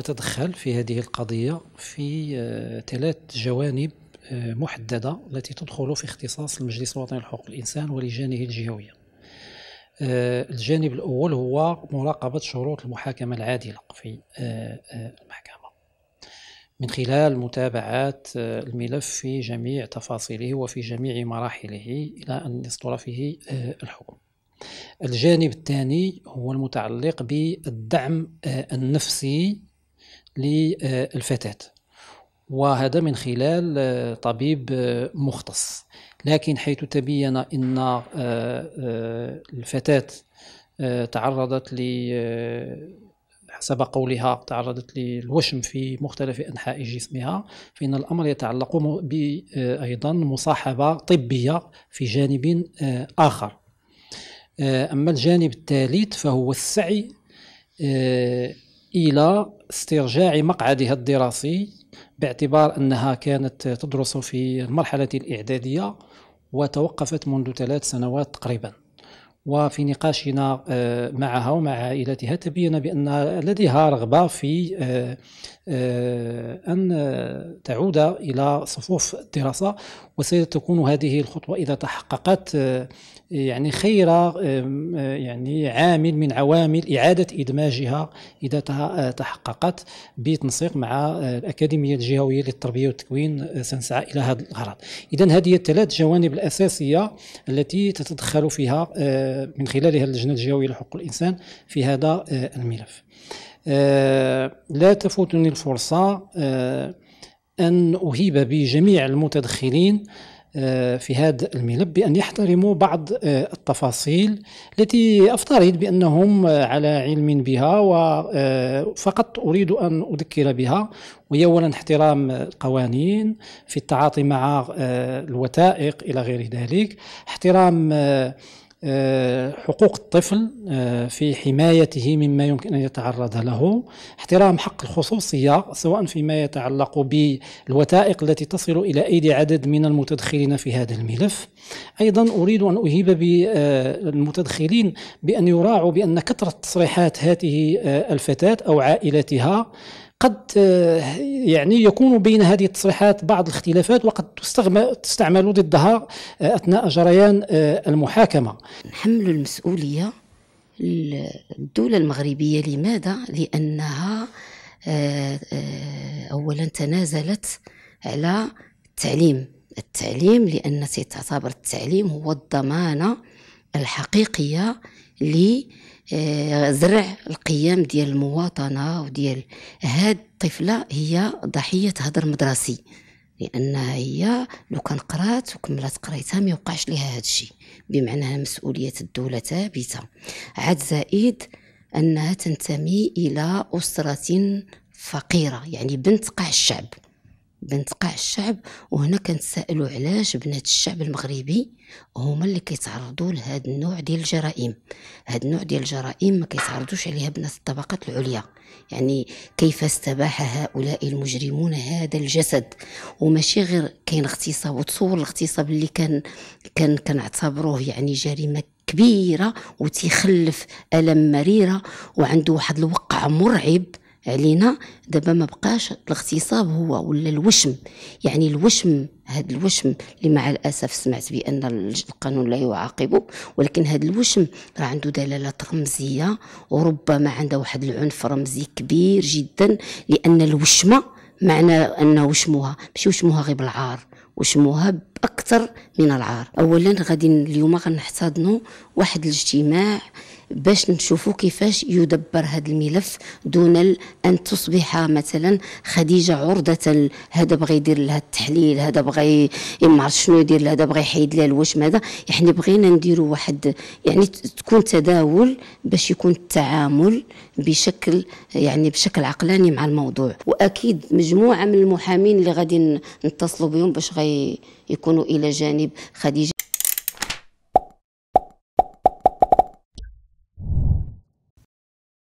نتدخل في هذه القضية في آه، ثلاث جوانب آه، محددة التي تدخل في اختصاص المجلس الوطني لحقوق الإنسان ولجانه الجهوية آه، الجانب الأول هو مراقبة شروط المحاكمة العادلة في المحكمة من خلال متابعة الملف في جميع تفاصيله وفي جميع مراحله إلى أن يصدر فيه الحكم الجانب الثاني هو المتعلق بالدعم النفسي للفتاة وهذا من خلال آه، طبيب آه، مختص لكن حيث تبين أن آه، الفتاة تعرضت ل حسب قولها تعرضت للوشم في مختلف أنحاء جسمها فإن الأمر يتعلق أيضا مصاحبة طبية في جانب آخر أما الجانب الثالث فهو السعي الى استرجاع مقعدها الدراسي باعتبار انها كانت تدرس في المرحله الاعداديه وتوقفت منذ ثلاث سنوات تقريبا وفي نقاشنا آه، معها ومع عائلتها تبين بأن لديها رغبة في آه، آه، أن تعود إلى صفوف الدراسة وستكون هذه الخطوة إذا تحققت يعني خير يعني عامل من عوامل إعادة إدماجها إذا تحققت بتنسيق مع الأكاديمية الجهوية للتربية والتكوين سنسعى إلى هذا الغرض إذا هذه الثلاث جوانب الأساسية التي تتدخل فيها من خلالها اللجنة الجوية لحقوق الإنسان في هذا آه، الملف آه، لا تفوتني الفرصة آه، أن أهيب بجميع المتدخلين في هذا الملف بأن يحترموا بعض التفاصيل التي أفترض بأنهم على علم بها وفقط أريد أن أذكر بها وهي أولا احترام القوانين في التعاطي مع الوثائق إلى غير ذلك احترام آه، حقوق الطفل آه، في حمايته مما يمكن ان يتعرض له، احترام حق الخصوصيه سواء فيما يتعلق بالوثائق التي تصل الى ايدي عدد من المتدخلين في هذا الملف. ايضا اريد ان اهيب بالمتدخلين آه، بان يراعوا بان كثره تصريحات هذه الفتاه او عائلتها قد آه، يعني يكون بين هذه التصريحات بعض الاختلافات وقد تستعمل ضدها آه، اثناء جريان آه، المحاكمه. حمل المسؤوليه الدولة المغربية لماذا؟ لأنها أولا تنازلت على التعليم التعليم لأن تعتبر التعليم هو الضمانة الحقيقية لزرع القيم ديال المواطنة وديال هاد الطفلة هي ضحية هدر مدرسي لانها هي لو كان قرات وكملت قرايتها ما يوقعش ليها هاد الشيء بمعنى مسؤوليه الدوله ثابته عاد زائد انها تنتمي الى اسره فقيره يعني بنت قاع الشعب بنت قاع الشعب وهنا كنتسائلوا علاش بنات الشعب المغربي هما اللي كيتعرضوا لهذا النوع ديال الجرائم هذا النوع ديال الجرائم ما كيتعرضوش عليها بنات الطبقات العليا يعني كيف استباح هؤلاء المجرمون هذا الجسد وماشي غير كاين اغتصاب وتصور الاغتصاب اللي كان كان كنعتبروه يعني جريمه كبيره وتيخلف الم مريره وعنده واحد الوقع مرعب علينا دابا ما بقاش الاغتصاب هو ولا الوشم يعني الوشم هذا الوشم اللي مع الاسف سمعت بان القانون لا يعاقبه ولكن هذا الوشم راه عنده دلالات رمزيه وربما عنده واحد العنف رمزي كبير جدا لان الوشمه معنى انه وشموها ماشي وشموها غير بالعار وشموها باكثر من العار اولا غادي اليوم غنحتضنوا واحد الاجتماع باش نشوفوا كيفاش يدبر هذا الملف دون ان تصبح مثلا خديجه عرضه هذا بغى يدير لها التحليل هذا بغى إيه ما عرفت شنو يدير هذا بغى يحيد لها الوش ماذا يعني بغينا نديروا واحد يعني تكون تداول باش يكون التعامل بشكل يعني بشكل عقلاني مع الموضوع واكيد مجموعه من المحامين اللي غادي نتصلوا بهم باش غي يكونوا الى جانب خديجه